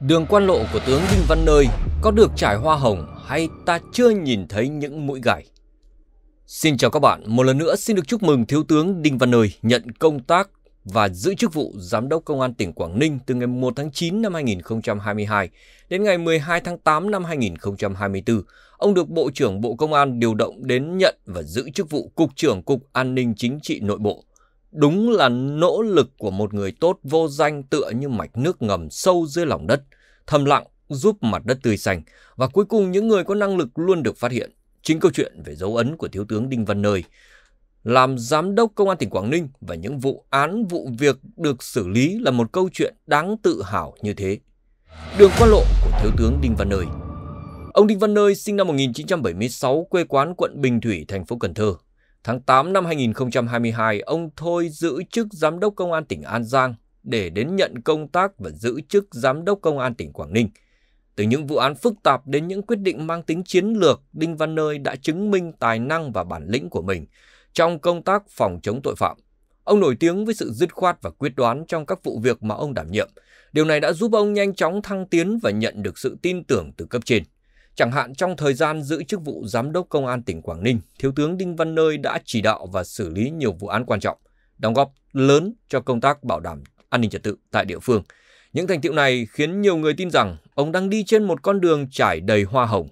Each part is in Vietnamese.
Đường quan lộ của tướng Đinh Văn Nơi có được trải hoa hồng hay ta chưa nhìn thấy những mũi gảy? Xin chào các bạn, một lần nữa xin được chúc mừng Thiếu tướng Đinh Văn Nơi nhận công tác và giữ chức vụ Giám đốc Công an tỉnh Quảng Ninh từ ngày 1 tháng 9 năm 2022 đến ngày 12 tháng 8 năm 2024. Ông được Bộ trưởng Bộ Công an điều động đến nhận và giữ chức vụ Cục trưởng Cục An ninh Chính trị Nội bộ. Đúng là nỗ lực của một người tốt vô danh tựa như mạch nước ngầm sâu dưới lòng đất, thầm lặng giúp mặt đất tươi xanh và cuối cùng những người có năng lực luôn được phát hiện. Chính câu chuyện về dấu ấn của thiếu tướng Đinh Văn Nơi, làm giám đốc công an tỉnh Quảng Ninh và những vụ án vụ việc được xử lý là một câu chuyện đáng tự hào như thế. Đường qua lộ của thiếu tướng Đinh Văn Nơi Ông Đinh Văn Nơi sinh năm 1976, quê quán quận Bình Thủy, thành phố Cần Thơ, Tháng 8 năm 2022, ông Thôi giữ chức Giám đốc Công an tỉnh An Giang để đến nhận công tác và giữ chức Giám đốc Công an tỉnh Quảng Ninh. Từ những vụ án phức tạp đến những quyết định mang tính chiến lược, Đinh Văn Nơi đã chứng minh tài năng và bản lĩnh của mình trong công tác phòng chống tội phạm. Ông nổi tiếng với sự dứt khoát và quyết đoán trong các vụ việc mà ông đảm nhiệm. Điều này đã giúp ông nhanh chóng thăng tiến và nhận được sự tin tưởng từ cấp trên. Chẳng hạn trong thời gian giữ chức vụ Giám đốc Công an tỉnh Quảng Ninh, Thiếu tướng Đinh Văn Nơi đã chỉ đạo và xử lý nhiều vụ án quan trọng, đóng góp lớn cho công tác bảo đảm an ninh trật tự tại địa phương. Những thành tiệu này khiến nhiều người tin rằng ông đang đi trên một con đường trải đầy hoa hồng.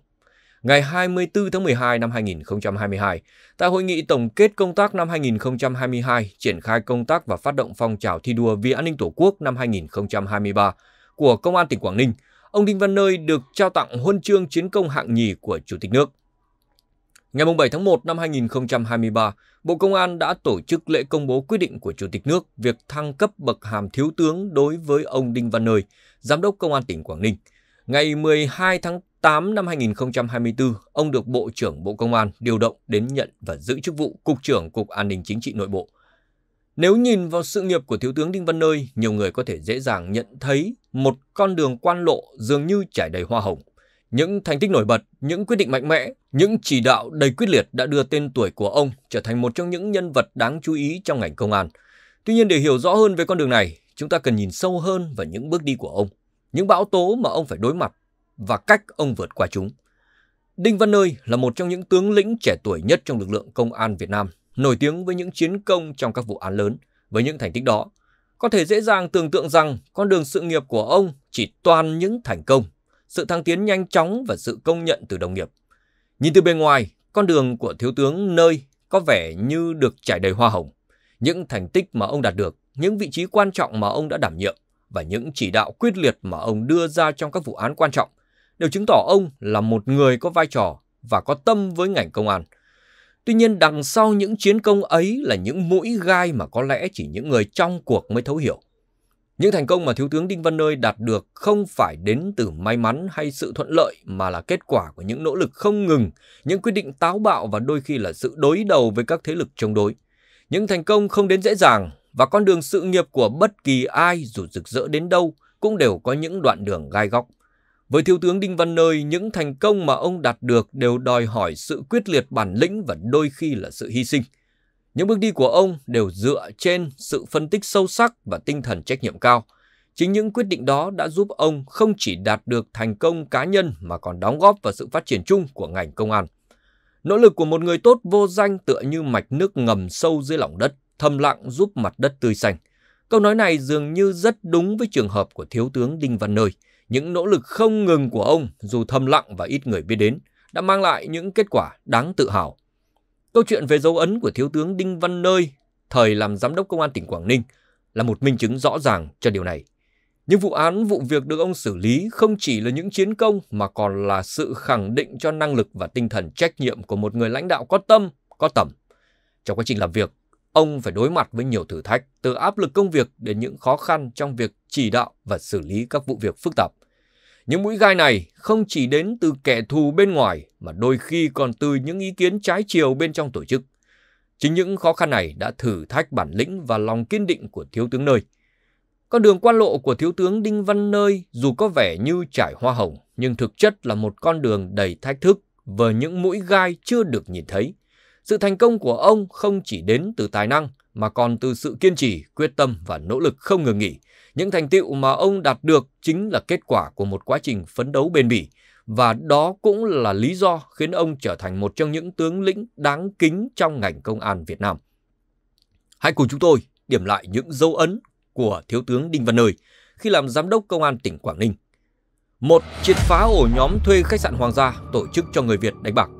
Ngày 24 tháng 12 năm 2022, tại hội nghị tổng kết công tác năm 2022, triển khai công tác và phát động phong trào thi đua vì an ninh Tổ quốc năm 2023 của Công an tỉnh Quảng Ninh, ông Đinh Văn Nơi được trao tặng huân chương chiến công hạng nhì của Chủ tịch nước. Ngày 7 tháng 1 năm 2023, Bộ Công an đã tổ chức lễ công bố quyết định của Chủ tịch nước việc thăng cấp bậc hàm thiếu tướng đối với ông Đinh Văn Nơi, Giám đốc Công an tỉnh Quảng Ninh. Ngày 12 tháng 8 năm 2024, ông được Bộ trưởng Bộ Công an điều động đến nhận và giữ chức vụ Cục trưởng Cục An ninh Chính trị Nội bộ – nếu nhìn vào sự nghiệp của Thiếu tướng Đinh Văn Nơi, nhiều người có thể dễ dàng nhận thấy một con đường quan lộ dường như trải đầy hoa hồng. Những thành tích nổi bật, những quyết định mạnh mẽ, những chỉ đạo đầy quyết liệt đã đưa tên tuổi của ông trở thành một trong những nhân vật đáng chú ý trong ngành công an. Tuy nhiên để hiểu rõ hơn về con đường này, chúng ta cần nhìn sâu hơn vào những bước đi của ông, những bão tố mà ông phải đối mặt và cách ông vượt qua chúng. Đinh Văn Nơi là một trong những tướng lĩnh trẻ tuổi nhất trong lực lượng công an Việt Nam nổi tiếng với những chiến công trong các vụ án lớn. Với những thành tích đó, có thể dễ dàng tưởng tượng rằng con đường sự nghiệp của ông chỉ toàn những thành công, sự thăng tiến nhanh chóng và sự công nhận từ đồng nghiệp. Nhìn từ bên ngoài, con đường của thiếu tướng nơi có vẻ như được trải đầy hoa hồng. Những thành tích mà ông đạt được, những vị trí quan trọng mà ông đã đảm nhiệm và những chỉ đạo quyết liệt mà ông đưa ra trong các vụ án quan trọng đều chứng tỏ ông là một người có vai trò và có tâm với ngành công an – Tuy nhiên đằng sau những chiến công ấy là những mũi gai mà có lẽ chỉ những người trong cuộc mới thấu hiểu. Những thành công mà Thiếu tướng Đinh Văn Nơi đạt được không phải đến từ may mắn hay sự thuận lợi mà là kết quả của những nỗ lực không ngừng, những quyết định táo bạo và đôi khi là sự đối đầu với các thế lực chống đối. Những thành công không đến dễ dàng và con đường sự nghiệp của bất kỳ ai dù rực rỡ đến đâu cũng đều có những đoạn đường gai góc. Với Thiếu tướng Đinh Văn Nơi, những thành công mà ông đạt được đều đòi hỏi sự quyết liệt bản lĩnh và đôi khi là sự hy sinh. Những bước đi của ông đều dựa trên sự phân tích sâu sắc và tinh thần trách nhiệm cao. Chính những quyết định đó đã giúp ông không chỉ đạt được thành công cá nhân mà còn đóng góp vào sự phát triển chung của ngành công an. Nỗ lực của một người tốt vô danh tựa như mạch nước ngầm sâu dưới lòng đất, thầm lặng giúp mặt đất tươi xanh. Câu nói này dường như rất đúng với trường hợp của Thiếu tướng Đinh Văn Nơi – những nỗ lực không ngừng của ông, dù thầm lặng và ít người biết đến, đã mang lại những kết quả đáng tự hào. Câu chuyện về dấu ấn của Thiếu tướng Đinh Văn Nơi, thời làm giám đốc công an tỉnh Quảng Ninh, là một minh chứng rõ ràng cho điều này. Những vụ án, vụ việc được ông xử lý không chỉ là những chiến công mà còn là sự khẳng định cho năng lực và tinh thần trách nhiệm của một người lãnh đạo có tâm, có tầm. Trong quá trình làm việc, ông phải đối mặt với nhiều thử thách, từ áp lực công việc đến những khó khăn trong việc chỉ đạo và xử lý các vụ việc phức tạp. Những mũi gai này không chỉ đến từ kẻ thù bên ngoài mà đôi khi còn từ những ý kiến trái chiều bên trong tổ chức. Chính những khó khăn này đã thử thách bản lĩnh và lòng kiên định của thiếu tướng nơi. Con đường quan lộ của thiếu tướng Đinh Văn Nơi dù có vẻ như trải hoa hồng, nhưng thực chất là một con đường đầy thách thức với những mũi gai chưa được nhìn thấy. Sự thành công của ông không chỉ đến từ tài năng mà còn từ sự kiên trì, quyết tâm và nỗ lực không ngừng nghỉ. Những thành tựu mà ông đạt được chính là kết quả của một quá trình phấn đấu bền bỉ và đó cũng là lý do khiến ông trở thành một trong những tướng lĩnh đáng kính trong ngành công an Việt Nam. Hãy cùng chúng tôi điểm lại những dấu ấn của Thiếu tướng Đinh Văn Nơi khi làm giám đốc công an tỉnh Quảng Ninh. Một Triệt phá ổ nhóm thuê khách sạn Hoàng gia tổ chức cho người Việt đánh bạc.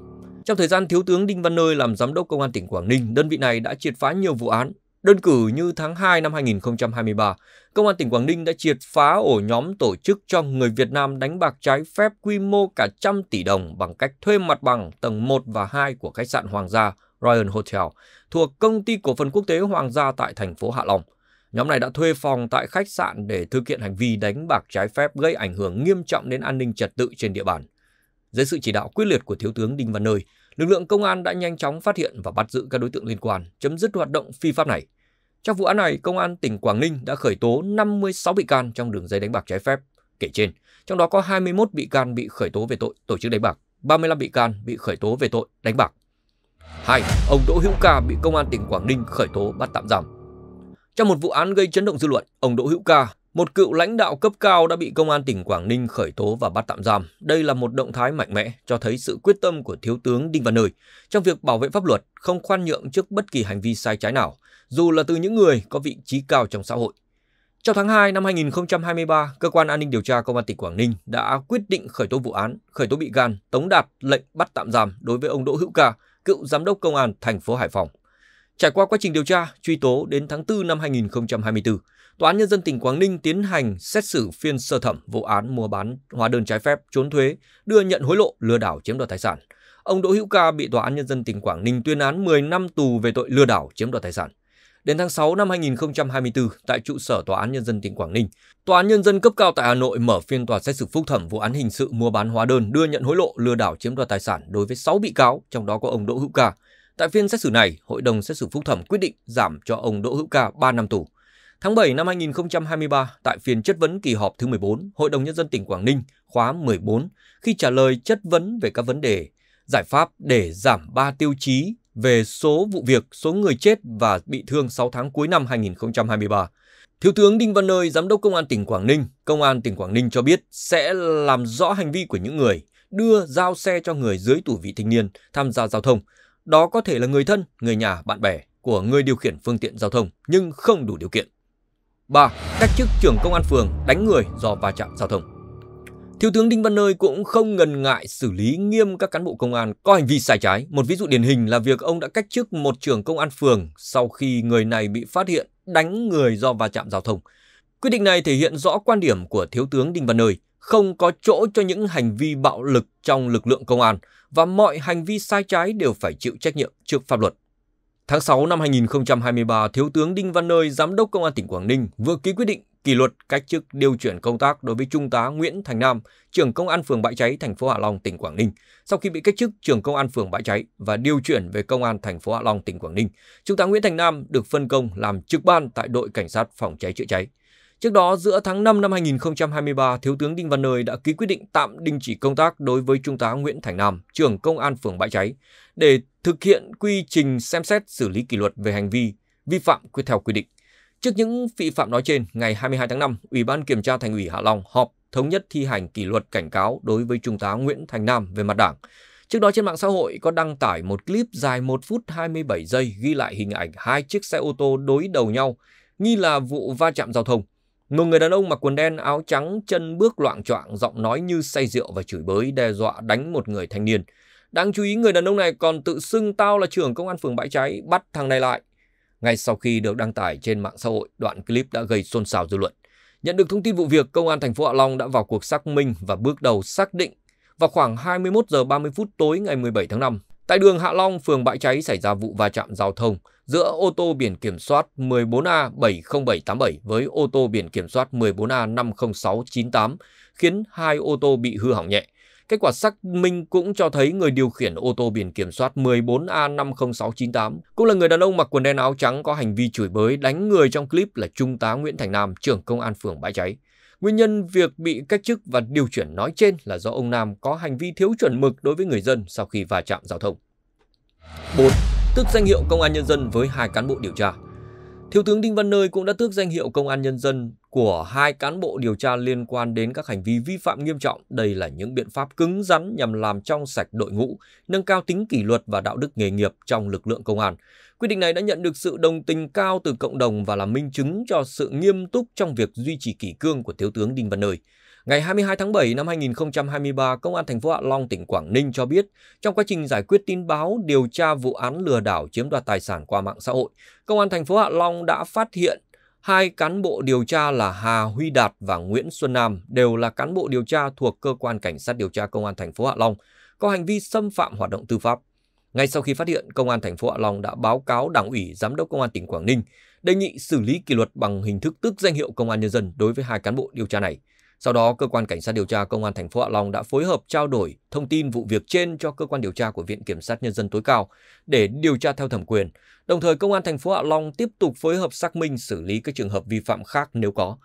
Trong thời gian Thiếu tướng Đinh Văn Nơi làm giám đốc công an tỉnh Quảng Ninh, đơn vị này đã triệt phá nhiều vụ án Đơn cử như tháng 2 năm 2023, Công an tỉnh Quảng Ninh đã triệt phá ổ nhóm tổ chức cho người Việt Nam đánh bạc trái phép quy mô cả trăm tỷ đồng bằng cách thuê mặt bằng tầng 1 và 2 của khách sạn Hoàng gia Ryan Hotel thuộc công ty cổ phần quốc tế Hoàng gia tại thành phố Hạ Long. Nhóm này đã thuê phòng tại khách sạn để thực hiện hành vi đánh bạc trái phép gây ảnh hưởng nghiêm trọng đến an ninh trật tự trên địa bàn. Dưới sự chỉ đạo quyết liệt của Thiếu tướng Đinh Văn Nơi, lực lượng công an đã nhanh chóng phát hiện và bắt giữ các đối tượng liên quan, chấm dứt hoạt động phi pháp này. Trong vụ án này, công an tỉnh Quảng Ninh đã khởi tố 56 bị can trong đường dây đánh bạc trái phép kể trên, trong đó có 21 bị can bị khởi tố về tội tổ chức đánh bạc, 35 bị can bị khởi tố về tội đánh bạc. Hai, Ông Đỗ Hữu Ca bị công an tỉnh Quảng Ninh khởi tố bắt tạm giam. Trong một vụ án gây chấn động dư luận, ông Đỗ Hữu Ca một cựu lãnh đạo cấp cao đã bị công an tỉnh Quảng Ninh khởi tố và bắt tạm giam. Đây là một động thái mạnh mẽ cho thấy sự quyết tâm của Thiếu tướng Đinh Văn Nơi trong việc bảo vệ pháp luật, không khoan nhượng trước bất kỳ hành vi sai trái nào, dù là từ những người có vị trí cao trong xã hội. Trong tháng 2 năm 2023, cơ quan an ninh điều tra công an tỉnh Quảng Ninh đã quyết định khởi tố vụ án, khởi tố bị can, tống đạt lệnh bắt tạm giam đối với ông Đỗ Hữu Ca, cựu giám đốc công an thành phố Hải Phòng. Trải qua quá trình điều tra, truy tố đến tháng 4 năm 2024, Tòa án Nhân dân tỉnh Quảng Ninh tiến hành xét xử phiên sơ thẩm vụ án mua bán hóa đơn trái phép, trốn thuế, đưa nhận hối lộ, lừa đảo chiếm đoạt tài sản. Ông Đỗ Hữu Ca bị Tòa án Nhân dân tỉnh Quảng Ninh tuyên án 10 năm tù về tội lừa đảo chiếm đoạt tài sản. Đến tháng 6 năm 2024, tại trụ sở Tòa án Nhân dân tỉnh Quảng Ninh, Tòa án Nhân dân cấp cao tại Hà Nội mở phiên tòa xét xử phúc thẩm vụ án hình sự mua bán hóa đơn, đưa nhận hối lộ, lừa đảo chiếm đoạt tài sản đối với 6 bị cáo, trong đó có ông Đỗ Hữu Ca, Tại phiên xét xử này, Hội đồng xét xử phúc thẩm quyết định giảm cho ông Đỗ Hữu Ca 3 năm tù. Tháng 7 năm 2023, tại phiên chất vấn kỳ họp thứ 14, Hội đồng Nhân dân tỉnh Quảng Ninh khóa 14, khi trả lời chất vấn về các vấn đề giải pháp để giảm 3 tiêu chí về số vụ việc, số người chết và bị thương 6 tháng cuối năm 2023. Thiếu tướng Đinh Văn Nơi, Giám đốc Công an tỉnh Quảng Ninh, Công an tỉnh Quảng Ninh cho biết sẽ làm rõ hành vi của những người đưa giao xe cho người dưới tuổi vị thanh niên tham gia giao thông, đó có thể là người thân, người nhà, bạn bè của người điều khiển phương tiện giao thông nhưng không đủ điều kiện. 3. Cách chức trưởng công an phường đánh người do va chạm giao thông. Thiếu tướng Đinh Văn Nơi cũng không ngần ngại xử lý nghiêm các cán bộ công an có hành vi sai trái. Một ví dụ điển hình là việc ông đã cách chức một trưởng công an phường sau khi người này bị phát hiện đánh người do va chạm giao thông. Quyết định này thể hiện rõ quan điểm của Thiếu tướng Đinh Văn Nơi không có chỗ cho những hành vi bạo lực trong lực lượng công an và mọi hành vi sai trái đều phải chịu trách nhiệm trước pháp luật. Tháng 6 năm 2023, Thiếu tướng Đinh Văn Nơi, Giám đốc Công an tỉnh Quảng Ninh vừa ký quyết định kỷ luật cách chức điều chuyển công tác đối với Trung tá Nguyễn Thành Nam, trưởng công an phường Bãi Cháy, thành phố Hạ Long, tỉnh Quảng Ninh, sau khi bị cách chức trưởng công an phường Bãi Cháy và điều chuyển về công an thành phố Hạ Long, tỉnh Quảng Ninh. Trung tá Nguyễn Thành Nam được phân công làm trực ban tại đội cảnh sát phòng cháy chữa cháy. Trước đó, giữa tháng 5 năm 2023, Thiếu tướng Đinh Văn Nơi đã ký quyết định tạm đình chỉ công tác đối với Trung tá Nguyễn Thành Nam, trưởng Công an phường Bãi Cháy, để thực hiện quy trình xem xét xử lý kỷ luật về hành vi vi phạm quyết theo quy định. Trước những vi phạm nói trên, ngày 22 tháng 5, Ủy ban Kiểm tra Thành ủy Hạ Long họp thống nhất thi hành kỷ luật cảnh cáo đối với Trung tá Nguyễn Thành Nam về mặt đảng. Trước đó trên mạng xã hội có đăng tải một clip dài 1 phút 27 giây ghi lại hình ảnh hai chiếc xe ô tô đối đầu nhau, nghi là vụ va chạm giao thông. Một người đàn ông mặc quần đen áo trắng chân bước loạn choạng giọng nói như say rượu và chửi bới đe dọa đánh một người thanh niên. Đáng chú ý người đàn ông này còn tự xưng tao là trưởng công an phường bãi cháy bắt thằng này lại. Ngay sau khi được đăng tải trên mạng xã hội, đoạn clip đã gây xôn xao dư luận. Nhận được thông tin vụ việc, công an thành phố Hạ Long đã vào cuộc xác minh và bước đầu xác định vào khoảng 21 giờ 30 phút tối ngày 17 tháng 5, tại đường Hạ Long, phường Bãi Cháy xảy ra vụ va chạm giao thông giữa ô tô biển kiểm soát 14A70787 với ô tô biển kiểm soát 14A50698 khiến hai ô tô bị hư hỏng nhẹ. Kết quả xác minh cũng cho thấy người điều khiển ô tô biển kiểm soát 14A50698 cũng là người đàn ông mặc quần đen áo trắng có hành vi chửi bới đánh người trong clip là Trung tá Nguyễn Thành Nam, trưởng công an phường Bãi Cháy. Nguyên nhân việc bị cách chức và điều chuyển nói trên là do ông Nam có hành vi thiếu chuẩn mực đối với người dân sau khi va chạm giao thông. 4 tước danh hiệu Công an Nhân dân với hai cán bộ điều tra. Thiếu tướng Đinh Văn Nơi cũng đã tước danh hiệu Công an Nhân dân của hai cán bộ điều tra liên quan đến các hành vi vi phạm nghiêm trọng. Đây là những biện pháp cứng rắn nhằm làm trong sạch đội ngũ, nâng cao tính kỷ luật và đạo đức nghề nghiệp trong lực lượng công an. Quyết định này đã nhận được sự đồng tình cao từ cộng đồng và là minh chứng cho sự nghiêm túc trong việc duy trì kỷ cương của Thiếu tướng Đinh Văn Nơi. Ngày 22 tháng 7 năm 2023, Công an thành phố Hạ Long, tỉnh Quảng Ninh cho biết, trong quá trình giải quyết tin báo điều tra vụ án lừa đảo chiếm đoạt tài sản qua mạng xã hội, Công an thành phố Hạ Long đã phát hiện hai cán bộ điều tra là Hà Huy Đạt và Nguyễn Xuân Nam đều là cán bộ điều tra thuộc cơ quan cảnh sát điều tra Công an thành phố Hạ Long có hành vi xâm phạm hoạt động tư pháp. Ngay sau khi phát hiện, Công an thành phố Hạ Long đã báo cáo Đảng ủy Giám đốc Công an tỉnh Quảng Ninh đề nghị xử lý kỷ luật bằng hình thức tước danh hiệu Công an nhân dân đối với hai cán bộ điều tra này. Sau đó, cơ quan cảnh sát điều tra công an thành phố Hạ Long đã phối hợp trao đổi thông tin vụ việc trên cho cơ quan điều tra của Viện kiểm sát nhân dân tối cao để điều tra theo thẩm quyền. Đồng thời, công an thành phố Hạ Long tiếp tục phối hợp xác minh xử lý các trường hợp vi phạm khác nếu có.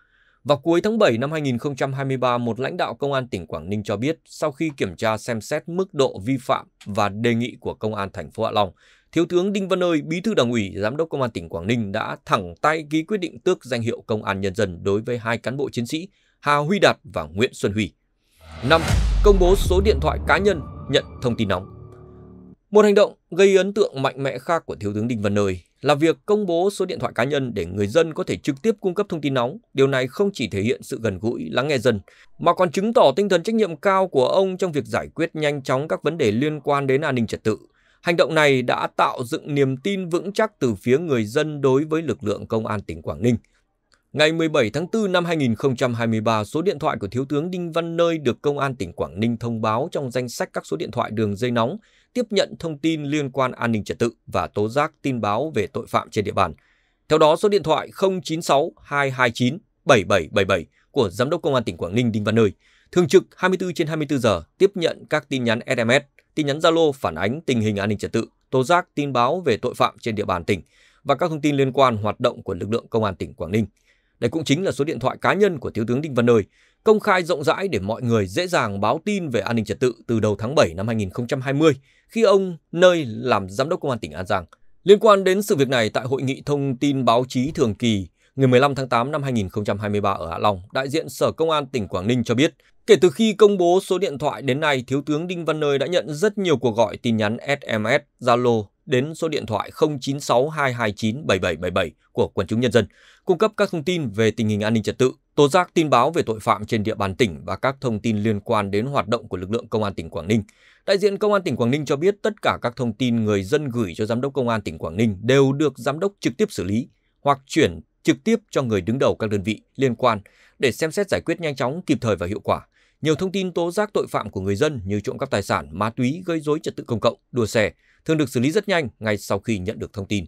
Vào cuối tháng 7 năm 2023, một lãnh đạo công an tỉnh Quảng Ninh cho biết, sau khi kiểm tra xem xét mức độ vi phạm và đề nghị của công an thành phố Hạ Long, Thiếu tướng Đinh Văn ơi Bí thư Đảng ủy, Giám đốc Công an tỉnh Quảng Ninh đã thẳng tay ký quyết định tước danh hiệu Công an Nhân dân đối với hai cán bộ chiến sĩ Hà Huy Đạt và Nguyễn Xuân Huy. 5. Công bố số điện thoại cá nhân nhận thông tin nóng. Một hành động gây ấn tượng mạnh mẽ khác của Thiếu tướng Đinh Văn Nơi là việc công bố số điện thoại cá nhân để người dân có thể trực tiếp cung cấp thông tin nóng. Điều này không chỉ thể hiện sự gần gũi, lắng nghe dân, mà còn chứng tỏ tinh thần trách nhiệm cao của ông trong việc giải quyết nhanh chóng các vấn đề liên quan đến an ninh trật tự. Hành động này đã tạo dựng niềm tin vững chắc từ phía người dân đối với lực lượng công an tỉnh Quảng Ninh. Ngày 17 tháng 4 năm 2023, số điện thoại của Thiếu tướng Đinh Văn Nơi được Công an tỉnh Quảng Ninh thông báo trong danh sách các số điện thoại đường dây nóng, tiếp nhận thông tin liên quan an ninh trật tự và tố giác tin báo về tội phạm trên địa bàn. Theo đó, số điện thoại 096 229 7777 của Giám đốc Công an tỉnh Quảng Ninh Đinh Văn Nơi, thường trực 24 trên 24 giờ tiếp nhận các tin nhắn SMS, tin nhắn Zalo phản ánh tình hình an ninh trật tự, tố giác tin báo về tội phạm trên địa bàn tỉnh và các thông tin liên quan hoạt động của lực lượng Công an tỉnh Quảng Ninh. Đây cũng chính là số điện thoại cá nhân của Thiếu tướng Đinh Văn Nơi, công khai rộng rãi để mọi người dễ dàng báo tin về an ninh trật tự từ đầu tháng 7 năm 2020 khi ông Nơi làm giám đốc công an tỉnh An Giang. Liên quan đến sự việc này tại hội nghị thông tin báo chí thường kỳ ngày 15 tháng 8 năm 2023 ở Hạ Long, đại diện Sở Công an tỉnh Quảng Ninh cho biết, kể từ khi công bố số điện thoại đến nay, Thiếu tướng Đinh Văn Nơi đã nhận rất nhiều cuộc gọi tin nhắn SMS, Zalo đến số điện thoại 096 229 7777 của quần chúng nhân dân, cung cấp các thông tin về tình hình an ninh trật tự, tố giác tin báo về tội phạm trên địa bàn tỉnh và các thông tin liên quan đến hoạt động của lực lượng công an tỉnh Quảng Ninh. Đại diện công an tỉnh Quảng Ninh cho biết tất cả các thông tin người dân gửi cho giám đốc công an tỉnh Quảng Ninh đều được giám đốc trực tiếp xử lý hoặc chuyển trực tiếp cho người đứng đầu các đơn vị liên quan để xem xét giải quyết nhanh chóng, kịp thời và hiệu quả. Nhiều thông tin tố giác tội phạm của người dân như trộm cắp tài sản, ma túy, gây rối trật tự công cộng, đua xe thường được xử lý rất nhanh ngay sau khi nhận được thông tin.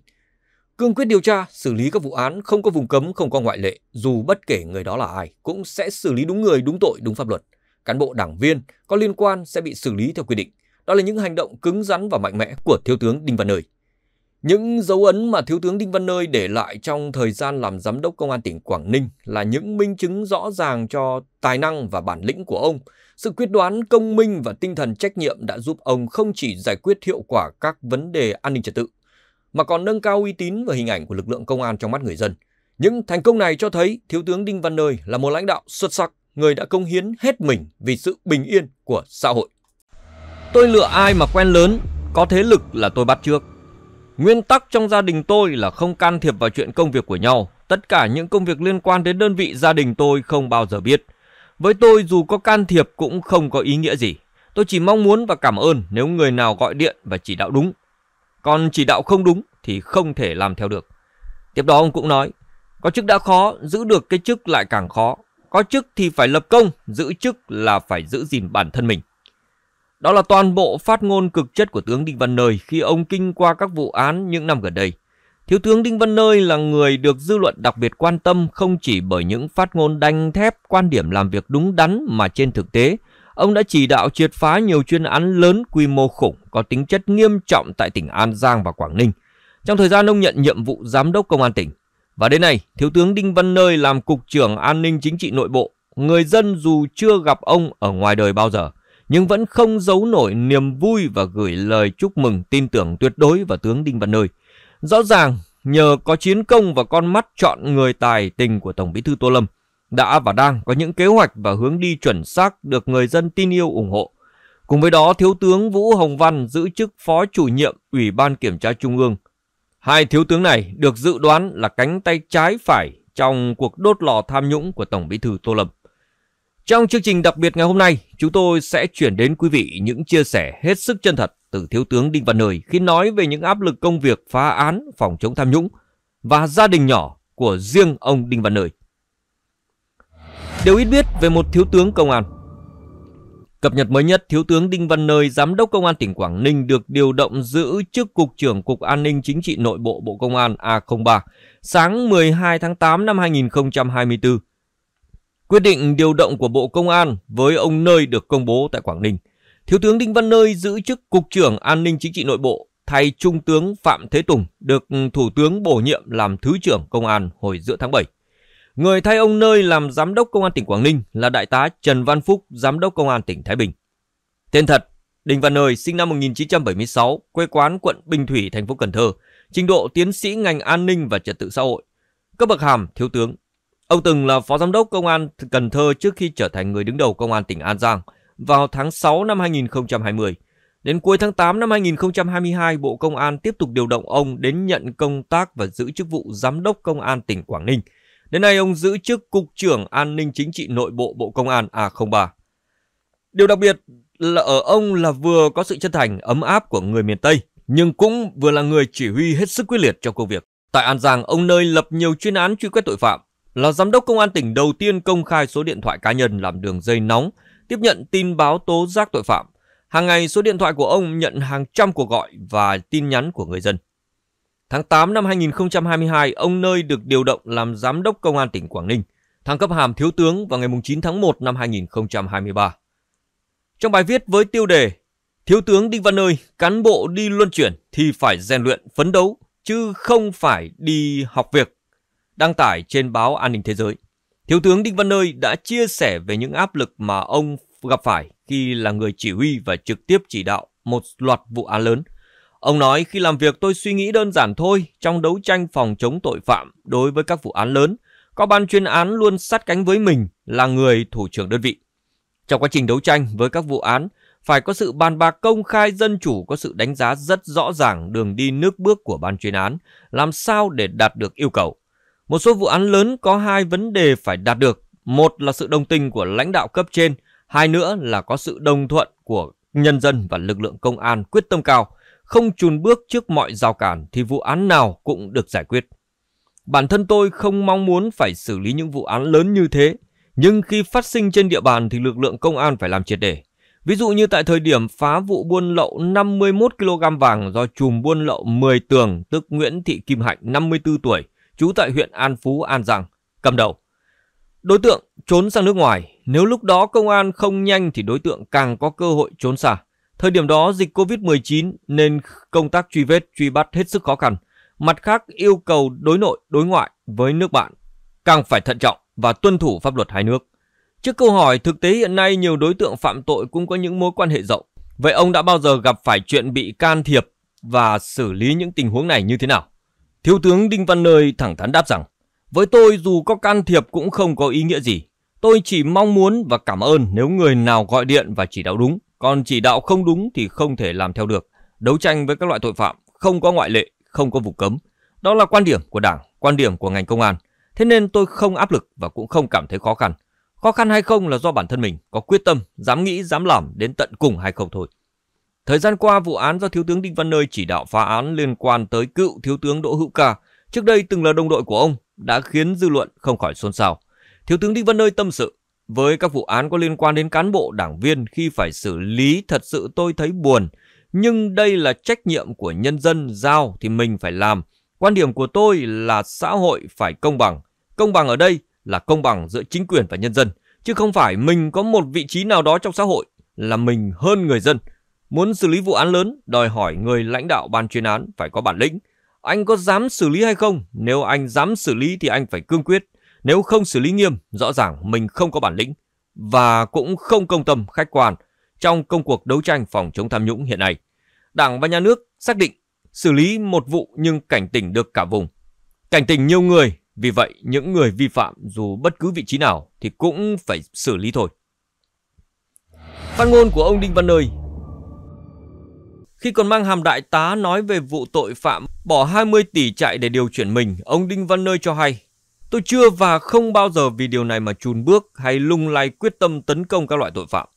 Cương quyết điều tra, xử lý các vụ án không có vùng cấm, không có ngoại lệ, dù bất kể người đó là ai, cũng sẽ xử lý đúng người, đúng tội, đúng pháp luật. Cán bộ đảng viên có liên quan sẽ bị xử lý theo quy định. Đó là những hành động cứng rắn và mạnh mẽ của Thiếu tướng Đinh Văn Nơi. Những dấu ấn mà Thiếu tướng Đinh Văn Nơi để lại trong thời gian làm giám đốc công an tỉnh Quảng Ninh là những minh chứng rõ ràng cho tài năng và bản lĩnh của ông – sự quyết đoán, công minh và tinh thần trách nhiệm đã giúp ông không chỉ giải quyết hiệu quả các vấn đề an ninh trật tự, mà còn nâng cao uy tín và hình ảnh của lực lượng công an trong mắt người dân. Những thành công này cho thấy Thiếu tướng Đinh Văn Nơi là một lãnh đạo xuất sắc, người đã công hiến hết mình vì sự bình yên của xã hội. Tôi lựa ai mà quen lớn, có thế lực là tôi bắt trước. Nguyên tắc trong gia đình tôi là không can thiệp vào chuyện công việc của nhau. Tất cả những công việc liên quan đến đơn vị gia đình tôi không bao giờ biết. Với tôi dù có can thiệp cũng không có ý nghĩa gì. Tôi chỉ mong muốn và cảm ơn nếu người nào gọi điện và chỉ đạo đúng. Còn chỉ đạo không đúng thì không thể làm theo được. Tiếp đó ông cũng nói, có chức đã khó, giữ được cái chức lại càng khó. Có chức thì phải lập công, giữ chức là phải giữ gìn bản thân mình. Đó là toàn bộ phát ngôn cực chất của tướng Đinh Văn Nơi khi ông kinh qua các vụ án những năm gần đây. Thiếu tướng Đinh Văn Nơi là người được dư luận đặc biệt quan tâm không chỉ bởi những phát ngôn đanh thép quan điểm làm việc đúng đắn mà trên thực tế, ông đã chỉ đạo triệt phá nhiều chuyên án lớn quy mô khủng có tính chất nghiêm trọng tại tỉnh An Giang và Quảng Ninh. Trong thời gian ông nhận nhiệm vụ giám đốc công an tỉnh, và đến nay, Thiếu tướng Đinh Văn Nơi làm Cục trưởng An ninh Chính trị Nội bộ, người dân dù chưa gặp ông ở ngoài đời bao giờ, nhưng vẫn không giấu nổi niềm vui và gửi lời chúc mừng tin tưởng tuyệt đối vào tướng Đinh Văn Nơi – Rõ ràng, nhờ có chiến công và con mắt chọn người tài tình của Tổng bí thư Tô Lâm, đã và đang có những kế hoạch và hướng đi chuẩn xác được người dân tin yêu ủng hộ. Cùng với đó, Thiếu tướng Vũ Hồng Văn giữ chức Phó chủ nhiệm Ủy ban Kiểm tra Trung ương. Hai thiếu tướng này được dự đoán là cánh tay trái phải trong cuộc đốt lò tham nhũng của Tổng bí thư Tô Lâm. Trong chương trình đặc biệt ngày hôm nay, chúng tôi sẽ chuyển đến quý vị những chia sẻ hết sức chân thật từ Thiếu tướng Đinh Văn Nơi khi nói về những áp lực công việc phá án phòng chống tham nhũng và gia đình nhỏ của riêng ông Đinh Văn Nơi. Đều ít biết về một thiếu tướng công an. Cập nhật mới nhất, Thiếu tướng Đinh Văn Nơi, Giám đốc Công an tỉnh Quảng Ninh được điều động giữ chức Cục trưởng Cục An ninh Chính trị Nội bộ Bộ Công an A03 sáng 12 tháng 8 năm 2024 Quyết định điều động của Bộ Công an với ông Nơi được công bố tại Quảng Ninh. Thiếu tướng Đinh Văn Nơi giữ chức Cục trưởng An ninh Chính trị Nội Bộ thay Trung tướng Phạm Thế Tùng được Thủ tướng bổ nhiệm làm Thứ trưởng Công an hồi giữa tháng 7. Người thay ông Nơi làm Giám đốc Công an tỉnh Quảng Ninh là Đại tá Trần Văn Phúc, Giám đốc Công an tỉnh Thái Bình. Tên thật, Đinh Văn Nơi sinh năm 1976, quê quán quận Bình Thủy, thành phố Cần Thơ, trình độ tiến sĩ ngành an ninh và trật tự xã hội, cấp bậc hàm thiếu tướng, Ông từng là phó giám đốc công an Cần Thơ trước khi trở thành người đứng đầu công an tỉnh An Giang vào tháng 6 năm 2020. Đến cuối tháng 8 năm 2022, Bộ Công an tiếp tục điều động ông đến nhận công tác và giữ chức vụ giám đốc công an tỉnh Quảng Ninh. Đến nay ông giữ chức cục trưởng an ninh chính trị nội bộ Bộ Công an A03. Điều đặc biệt là ở ông là vừa có sự chân thành ấm áp của người miền Tây, nhưng cũng vừa là người chỉ huy hết sức quyết liệt cho công việc. Tại An Giang, ông nơi lập nhiều chuyên án truy quét tội phạm, là giám đốc công an tỉnh đầu tiên công khai số điện thoại cá nhân làm đường dây nóng, tiếp nhận tin báo tố giác tội phạm. Hàng ngày số điện thoại của ông nhận hàng trăm cuộc gọi và tin nhắn của người dân. Tháng 8 năm 2022, ông Nơi được điều động làm giám đốc công an tỉnh Quảng Ninh, thăng cấp hàm thiếu tướng vào ngày 9 tháng 1 năm 2023. Trong bài viết với tiêu đề Thiếu tướng Đinh Văn Nơi, cán bộ đi luân chuyển thì phải rèn luyện, phấn đấu, chứ không phải đi học việc đăng tải trên báo An ninh Thế giới. Thiếu tướng Đinh Văn Nơi đã chia sẻ về những áp lực mà ông gặp phải khi là người chỉ huy và trực tiếp chỉ đạo một loạt vụ án lớn. Ông nói khi làm việc tôi suy nghĩ đơn giản thôi, trong đấu tranh phòng chống tội phạm đối với các vụ án lớn, có ban chuyên án luôn sát cánh với mình là người thủ trưởng đơn vị. Trong quá trình đấu tranh với các vụ án, phải có sự bàn bạc công khai dân chủ, có sự đánh giá rất rõ ràng đường đi nước bước của ban chuyên án, làm sao để đạt được yêu cầu. Một số vụ án lớn có hai vấn đề phải đạt được. Một là sự đồng tình của lãnh đạo cấp trên, hai nữa là có sự đồng thuận của nhân dân và lực lượng công an quyết tâm cao, không chùn bước trước mọi rào cản thì vụ án nào cũng được giải quyết. Bản thân tôi không mong muốn phải xử lý những vụ án lớn như thế, nhưng khi phát sinh trên địa bàn thì lực lượng công an phải làm triệt để. Ví dụ như tại thời điểm phá vụ buôn lậu 51 kg vàng do chùm buôn lậu 10 tường, tức Nguyễn Thị Kim Hạnh 54 tuổi, trú tại huyện An Phú, An Giang, cầm đầu. Đối tượng trốn sang nước ngoài, nếu lúc đó công an không nhanh thì đối tượng càng có cơ hội trốn xa. Thời điểm đó dịch Covid-19 nên công tác truy vết, truy bắt hết sức khó khăn. Mặt khác yêu cầu đối nội, đối ngoại với nước bạn càng phải thận trọng và tuân thủ pháp luật hai nước. Trước câu hỏi thực tế hiện nay nhiều đối tượng phạm tội cũng có những mối quan hệ rộng. Vậy ông đã bao giờ gặp phải chuyện bị can thiệp và xử lý những tình huống này như thế nào? Thiếu tướng Đinh Văn Nơi thẳng thắn đáp rằng, với tôi dù có can thiệp cũng không có ý nghĩa gì. Tôi chỉ mong muốn và cảm ơn nếu người nào gọi điện và chỉ đạo đúng, còn chỉ đạo không đúng thì không thể làm theo được. Đấu tranh với các loại tội phạm, không có ngoại lệ, không có vùng cấm. Đó là quan điểm của Đảng, quan điểm của ngành công an. Thế nên tôi không áp lực và cũng không cảm thấy khó khăn. Khó khăn hay không là do bản thân mình có quyết tâm, dám nghĩ, dám làm đến tận cùng hay không thôi. Thời gian qua, vụ án do Thiếu tướng Đinh Văn Nơi chỉ đạo phá án liên quan tới cựu Thiếu tướng Đỗ Hữu Ca, trước đây từng là đồng đội của ông, đã khiến dư luận không khỏi xôn xao. Thiếu tướng Đinh Văn Nơi tâm sự, với các vụ án có liên quan đến cán bộ, đảng viên khi phải xử lý thật sự tôi thấy buồn, nhưng đây là trách nhiệm của nhân dân giao thì mình phải làm. Quan điểm của tôi là xã hội phải công bằng. Công bằng ở đây là công bằng giữa chính quyền và nhân dân, chứ không phải mình có một vị trí nào đó trong xã hội là mình hơn người dân Muốn xử lý vụ án lớn, đòi hỏi người lãnh đạo ban chuyên án phải có bản lĩnh. Anh có dám xử lý hay không? Nếu anh dám xử lý thì anh phải cương quyết. Nếu không xử lý nghiêm, rõ ràng mình không có bản lĩnh và cũng không công tâm khách quan trong công cuộc đấu tranh phòng chống tham nhũng hiện nay. Đảng và nhà nước xác định xử lý một vụ nhưng cảnh tỉnh được cả vùng. Cảnh tỉnh nhiều người, vì vậy những người vi phạm dù bất cứ vị trí nào thì cũng phải xử lý thôi. Phát ngôn của ông Đinh Văn Nơi khi còn mang hàm đại tá nói về vụ tội phạm bỏ 20 tỷ chạy để điều chuyển mình, ông Đinh Văn Nơi cho hay, tôi chưa và không bao giờ vì điều này mà chùn bước hay lung lay quyết tâm tấn công các loại tội phạm.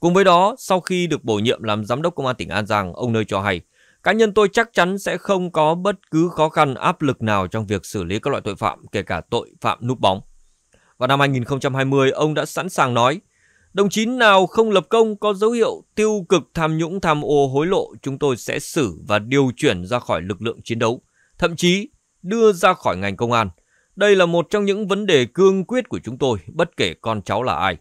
Cùng với đó, sau khi được bổ nhiệm làm giám đốc công an tỉnh An Giang, ông Nơi cho hay, cá nhân tôi chắc chắn sẽ không có bất cứ khó khăn áp lực nào trong việc xử lý các loại tội phạm, kể cả tội phạm núp bóng. Vào năm 2020, ông đã sẵn sàng nói, Đồng chí nào không lập công có dấu hiệu tiêu cực tham nhũng tham ô hối lộ chúng tôi sẽ xử và điều chuyển ra khỏi lực lượng chiến đấu, thậm chí đưa ra khỏi ngành công an. Đây là một trong những vấn đề cương quyết của chúng tôi, bất kể con cháu là ai.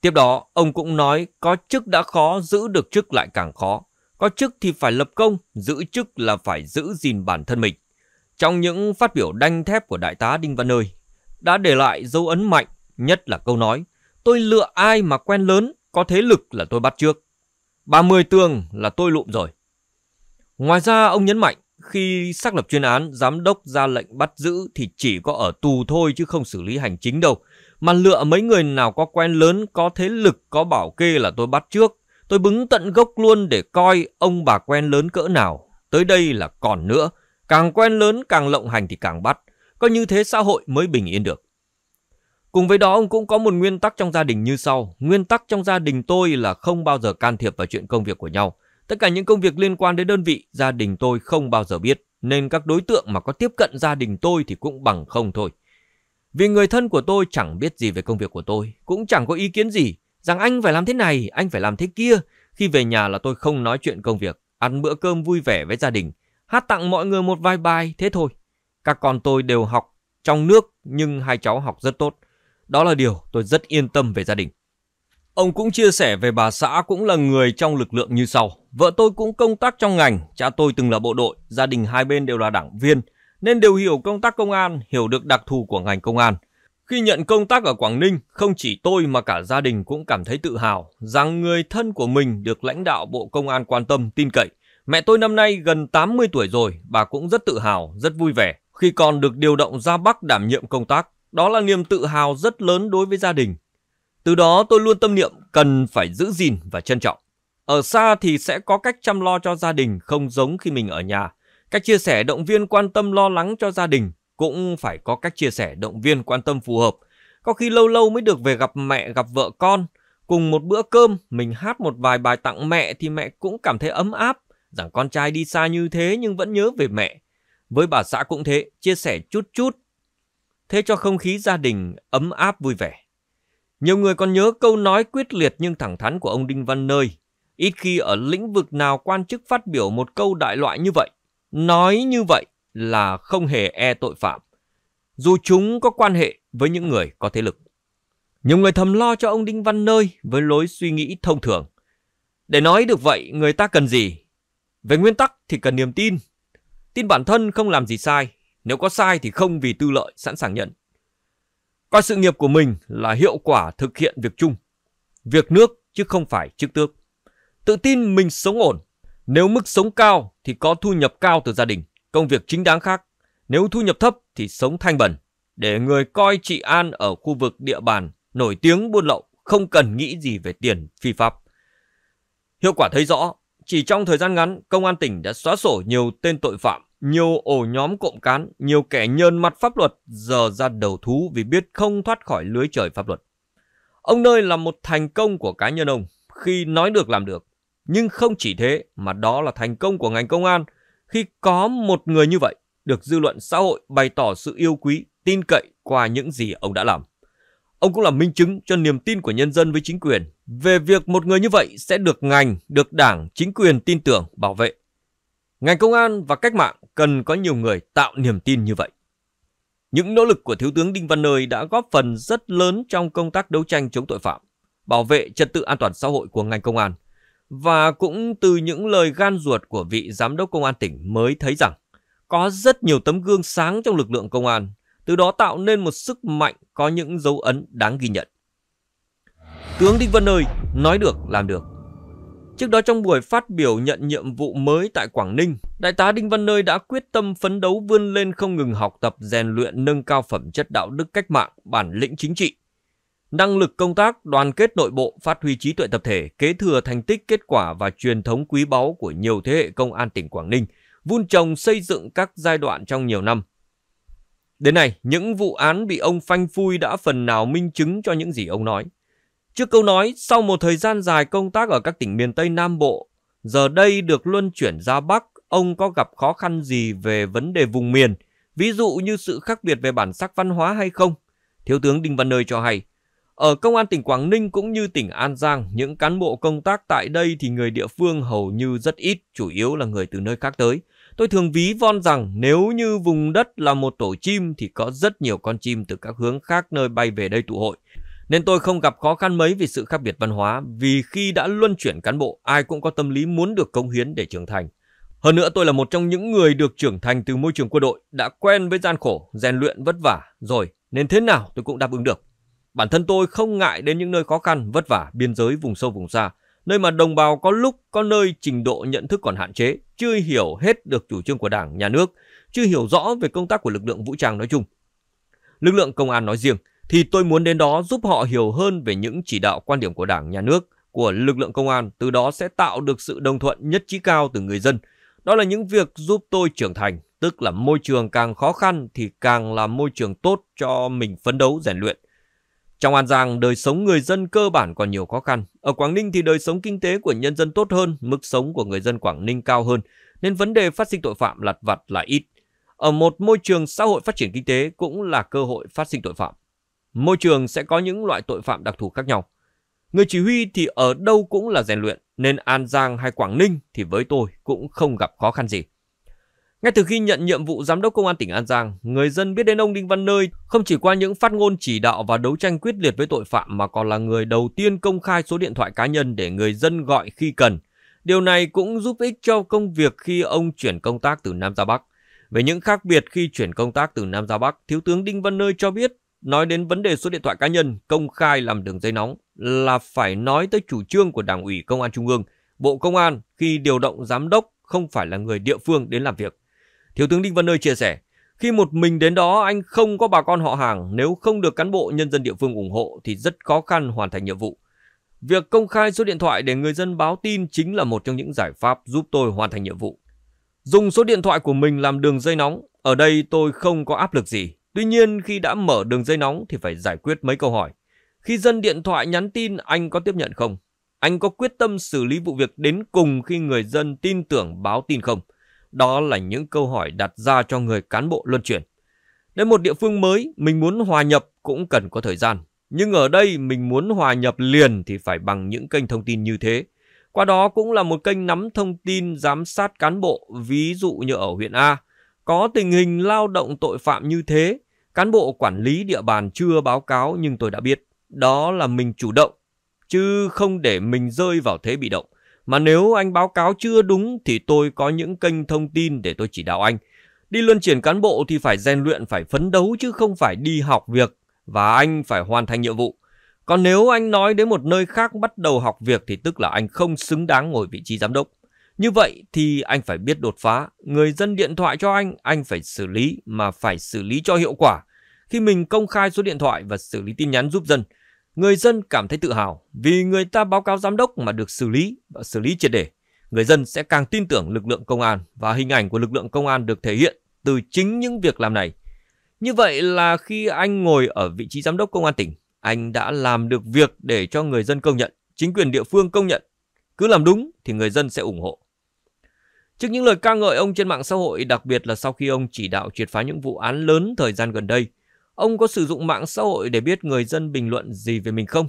Tiếp đó, ông cũng nói có chức đã khó, giữ được chức lại càng khó. Có chức thì phải lập công, giữ chức là phải giữ gìn bản thân mình. Trong những phát biểu đanh thép của Đại tá Đinh Văn Nơi, đã để lại dấu ấn mạnh, nhất là câu nói tôi lựa ai mà quen lớn, có thế lực là tôi bắt trước. 30 tường là tôi lụm rồi. Ngoài ra ông nhấn mạnh, khi xác lập chuyên án, giám đốc ra lệnh bắt giữ thì chỉ có ở tù thôi chứ không xử lý hành chính đâu. Mà lựa mấy người nào có quen lớn, có thế lực, có bảo kê là tôi bắt trước. Tôi bứng tận gốc luôn để coi ông bà quen lớn cỡ nào. Tới đây là còn nữa. Càng quen lớn càng lộng hành thì càng bắt. Có như thế xã hội mới bình yên được. Cùng với đó, ông cũng có một nguyên tắc trong gia đình như sau. Nguyên tắc trong gia đình tôi là không bao giờ can thiệp vào chuyện công việc của nhau. Tất cả những công việc liên quan đến đơn vị, gia đình tôi không bao giờ biết. Nên các đối tượng mà có tiếp cận gia đình tôi thì cũng bằng không thôi. Vì người thân của tôi chẳng biết gì về công việc của tôi, cũng chẳng có ý kiến gì, rằng anh phải làm thế này, anh phải làm thế kia. Khi về nhà là tôi không nói chuyện công việc, ăn bữa cơm vui vẻ với gia đình, hát tặng mọi người một vài bài, thế thôi. Các con tôi đều học trong nước, nhưng hai cháu học rất tốt. Đó là điều tôi rất yên tâm về gia đình. Ông cũng chia sẻ về bà xã cũng là người trong lực lượng như sau. Vợ tôi cũng công tác trong ngành, cha tôi từng là bộ đội, gia đình hai bên đều là đảng viên, nên đều hiểu công tác công an, hiểu được đặc thù của ngành công an. Khi nhận công tác ở Quảng Ninh, không chỉ tôi mà cả gia đình cũng cảm thấy tự hào rằng người thân của mình được lãnh đạo Bộ Công an quan tâm, tin cậy. Mẹ tôi năm nay gần 80 tuổi rồi, bà cũng rất tự hào, rất vui vẻ khi còn được điều động ra Bắc đảm nhiệm công tác. Đó là niềm tự hào rất lớn đối với gia đình. Từ đó tôi luôn tâm niệm cần phải giữ gìn và trân trọng. Ở xa thì sẽ có cách chăm lo cho gia đình không giống khi mình ở nhà. Cách chia sẻ động viên quan tâm lo lắng cho gia đình cũng phải có cách chia sẻ động viên quan tâm phù hợp. Có khi lâu lâu mới được về gặp mẹ, gặp vợ con. Cùng một bữa cơm, mình hát một vài bài tặng mẹ thì mẹ cũng cảm thấy ấm áp. Rằng con trai đi xa như thế nhưng vẫn nhớ về mẹ. Với bà xã cũng thế, chia sẻ chút chút thế cho không khí gia đình ấm áp vui vẻ. Nhiều người còn nhớ câu nói quyết liệt nhưng thẳng thắn của ông Đinh Văn Nơi. Ít khi ở lĩnh vực nào quan chức phát biểu một câu đại loại như vậy. Nói như vậy là không hề e tội phạm. Dù chúng có quan hệ với những người có thế lực. Nhiều người thầm lo cho ông Đinh Văn Nơi với lối suy nghĩ thông thường. Để nói được vậy, người ta cần gì? Về nguyên tắc thì cần niềm tin. Tin bản thân không làm gì sai, nếu có sai thì không vì tư lợi sẵn sàng nhận. Coi sự nghiệp của mình là hiệu quả thực hiện việc chung. Việc nước chứ không phải chức tước. Tự tin mình sống ổn. Nếu mức sống cao thì có thu nhập cao từ gia đình, công việc chính đáng khác. Nếu thu nhập thấp thì sống thanh bẩn. Để người coi trị an ở khu vực địa bàn nổi tiếng buôn lậu không cần nghĩ gì về tiền phi pháp. Hiệu quả thấy rõ, chỉ trong thời gian ngắn, công an tỉnh đã xóa sổ nhiều tên tội phạm nhiều ổ nhóm cộng cán, nhiều kẻ nhơn mặt pháp luật giờ ra đầu thú vì biết không thoát khỏi lưới trời pháp luật. Ông nơi là một thành công của cá nhân ông khi nói được làm được. Nhưng không chỉ thế mà đó là thành công của ngành công an khi có một người như vậy được dư luận xã hội bày tỏ sự yêu quý, tin cậy qua những gì ông đã làm. Ông cũng là minh chứng cho niềm tin của nhân dân với chính quyền về việc một người như vậy sẽ được ngành, được đảng, chính quyền tin tưởng, bảo vệ. Ngành công an và cách mạng cần có nhiều người tạo niềm tin như vậy. Những nỗ lực của Thiếu tướng Đinh Văn Nơi đã góp phần rất lớn trong công tác đấu tranh chống tội phạm, bảo vệ trật tự an toàn xã hội của ngành công an. Và cũng từ những lời gan ruột của vị giám đốc công an tỉnh mới thấy rằng có rất nhiều tấm gương sáng trong lực lượng công an, từ đó tạo nên một sức mạnh có những dấu ấn đáng ghi nhận. Tướng Đinh Văn Nơi nói được làm được. Trước đó trong buổi phát biểu nhận nhiệm vụ mới tại Quảng Ninh, Đại tá Đinh Văn Nơi đã quyết tâm phấn đấu vươn lên không ngừng học tập rèn luyện nâng cao phẩm chất đạo đức cách mạng, bản lĩnh chính trị. Năng lực công tác, đoàn kết nội bộ, phát huy trí tuệ tập thể, kế thừa thành tích, kết quả và truyền thống quý báu của nhiều thế hệ công an tỉnh Quảng Ninh, vun trồng xây dựng các giai đoạn trong nhiều năm. Đến nay, những vụ án bị ông phanh phui đã phần nào minh chứng cho những gì ông nói. Trước câu nói, sau một thời gian dài công tác ở các tỉnh miền Tây Nam Bộ, giờ đây được luân chuyển ra Bắc, ông có gặp khó khăn gì về vấn đề vùng miền, ví dụ như sự khác biệt về bản sắc văn hóa hay không? Thiếu tướng Đinh Văn Nơi cho hay, ở công an tỉnh Quảng Ninh cũng như tỉnh An Giang, những cán bộ công tác tại đây thì người địa phương hầu như rất ít, chủ yếu là người từ nơi khác tới. Tôi thường ví von rằng nếu như vùng đất là một tổ chim thì có rất nhiều con chim từ các hướng khác nơi bay về đây tụ hội nên tôi không gặp khó khăn mấy vì sự khác biệt văn hóa, vì khi đã luân chuyển cán bộ, ai cũng có tâm lý muốn được cống hiến để trưởng thành. Hơn nữa tôi là một trong những người được trưởng thành từ môi trường quân đội, đã quen với gian khổ, rèn luyện vất vả rồi, nên thế nào tôi cũng đáp ứng được. Bản thân tôi không ngại đến những nơi khó khăn, vất vả, biên giới, vùng sâu, vùng xa, nơi mà đồng bào có lúc có nơi trình độ nhận thức còn hạn chế, chưa hiểu hết được chủ trương của Đảng, Nhà nước, chưa hiểu rõ về công tác của lực lượng vũ trang nói chung. Lực lượng công an nói riêng – thì tôi muốn đến đó giúp họ hiểu hơn về những chỉ đạo quan điểm của Đảng, Nhà nước, của lực lượng công an, từ đó sẽ tạo được sự đồng thuận nhất trí cao từ người dân. Đó là những việc giúp tôi trưởng thành, tức là môi trường càng khó khăn thì càng là môi trường tốt cho mình phấn đấu rèn luyện. Trong An Giang, đời sống người dân cơ bản còn nhiều khó khăn. Ở Quảng Ninh thì đời sống kinh tế của nhân dân tốt hơn, mức sống của người dân Quảng Ninh cao hơn, nên vấn đề phát sinh tội phạm lặt vặt là ít. Ở một môi trường xã hội phát triển kinh tế cũng là cơ hội phát sinh tội phạm. Môi trường sẽ có những loại tội phạm đặc thù khác nhau. Người chỉ huy thì ở đâu cũng là rèn luyện, nên An Giang hay Quảng Ninh thì với tôi cũng không gặp khó khăn gì. Ngay từ khi nhận nhiệm vụ giám đốc công an tỉnh An Giang, người dân biết đến ông Đinh Văn Nơi không chỉ qua những phát ngôn chỉ đạo và đấu tranh quyết liệt với tội phạm mà còn là người đầu tiên công khai số điện thoại cá nhân để người dân gọi khi cần. Điều này cũng giúp ích cho công việc khi ông chuyển công tác từ Nam ra Bắc. Về những khác biệt khi chuyển công tác từ Nam ra Bắc, Thiếu tướng Đinh Văn Nơi cho biết Nói đến vấn đề số điện thoại cá nhân công khai làm đường dây nóng là phải nói tới chủ trương của Đảng ủy Công an Trung ương, Bộ Công an khi điều động giám đốc không phải là người địa phương đến làm việc. Thiếu tướng Đinh Văn Nơi chia sẻ, khi một mình đến đó anh không có bà con họ hàng, nếu không được cán bộ nhân dân địa phương ủng hộ thì rất khó khăn hoàn thành nhiệm vụ. Việc công khai số điện thoại để người dân báo tin chính là một trong những giải pháp giúp tôi hoàn thành nhiệm vụ. Dùng số điện thoại của mình làm đường dây nóng, ở đây tôi không có áp lực gì, Tuy nhiên khi đã mở đường dây nóng thì phải giải quyết mấy câu hỏi. Khi dân điện thoại nhắn tin anh có tiếp nhận không? Anh có quyết tâm xử lý vụ việc đến cùng khi người dân tin tưởng báo tin không? Đó là những câu hỏi đặt ra cho người cán bộ luân chuyển. Đến một địa phương mới, mình muốn hòa nhập cũng cần có thời gian. Nhưng ở đây mình muốn hòa nhập liền thì phải bằng những kênh thông tin như thế. Qua đó cũng là một kênh nắm thông tin giám sát cán bộ, ví dụ như ở huyện A. Có tình hình lao động tội phạm như thế Cán bộ quản lý địa bàn chưa báo cáo nhưng tôi đã biết, đó là mình chủ động, chứ không để mình rơi vào thế bị động. Mà nếu anh báo cáo chưa đúng thì tôi có những kênh thông tin để tôi chỉ đạo anh. Đi luân chuyển cán bộ thì phải rèn luyện, phải phấn đấu chứ không phải đi học việc và anh phải hoàn thành nhiệm vụ. Còn nếu anh nói đến một nơi khác bắt đầu học việc thì tức là anh không xứng đáng ngồi vị trí giám đốc. Như vậy thì anh phải biết đột phá, người dân điện thoại cho anh, anh phải xử lý mà phải xử lý cho hiệu quả. Khi mình công khai số điện thoại và xử lý tin nhắn giúp dân, người dân cảm thấy tự hào vì người ta báo cáo giám đốc mà được xử lý và xử lý triệt để. Người dân sẽ càng tin tưởng lực lượng công an và hình ảnh của lực lượng công an được thể hiện từ chính những việc làm này. Như vậy là khi anh ngồi ở vị trí giám đốc công an tỉnh, anh đã làm được việc để cho người dân công nhận, chính quyền địa phương công nhận. Cứ làm đúng thì người dân sẽ ủng hộ. Trước những lời ca ngợi ông trên mạng xã hội, đặc biệt là sau khi ông chỉ đạo triệt phá những vụ án lớn thời gian gần đây, ông có sử dụng mạng xã hội để biết người dân bình luận gì về mình không?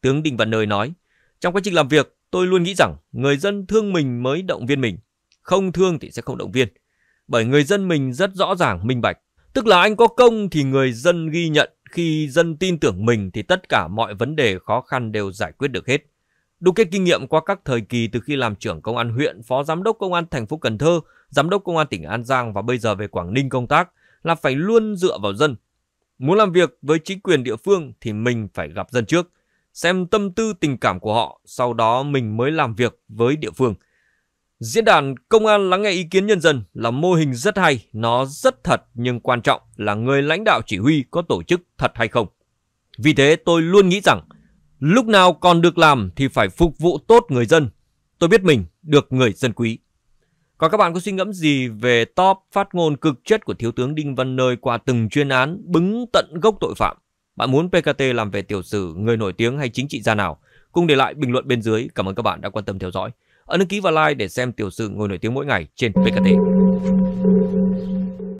Tướng Đình Văn Nơi nói, trong quá trình làm việc, tôi luôn nghĩ rằng người dân thương mình mới động viên mình, không thương thì sẽ không động viên. Bởi người dân mình rất rõ ràng, minh bạch. Tức là anh có công thì người dân ghi nhận, khi dân tin tưởng mình thì tất cả mọi vấn đề khó khăn đều giải quyết được hết đúc kết kinh nghiệm qua các thời kỳ từ khi làm trưởng công an huyện, phó giám đốc công an thành phố Cần Thơ, giám đốc công an tỉnh An Giang và bây giờ về Quảng Ninh công tác là phải luôn dựa vào dân. Muốn làm việc với chính quyền địa phương thì mình phải gặp dân trước, xem tâm tư tình cảm của họ, sau đó mình mới làm việc với địa phương. Diễn đàn Công an lắng nghe ý kiến nhân dân là mô hình rất hay, nó rất thật nhưng quan trọng là người lãnh đạo chỉ huy có tổ chức thật hay không. Vì thế tôi luôn nghĩ rằng Lúc nào còn được làm thì phải phục vụ tốt người dân. Tôi biết mình được người dân quý. Còn các bạn có suy ngẫm gì về top phát ngôn cực chất của Thiếu tướng Đinh Văn Nơi qua từng chuyên án bứng tận gốc tội phạm? Bạn muốn PKT làm về tiểu sử, người nổi tiếng hay chính trị gia nào? Cùng để lại bình luận bên dưới. Cảm ơn các bạn đã quan tâm theo dõi. Ấn đăng ký và like để xem tiểu sử người nổi tiếng mỗi ngày trên PKT.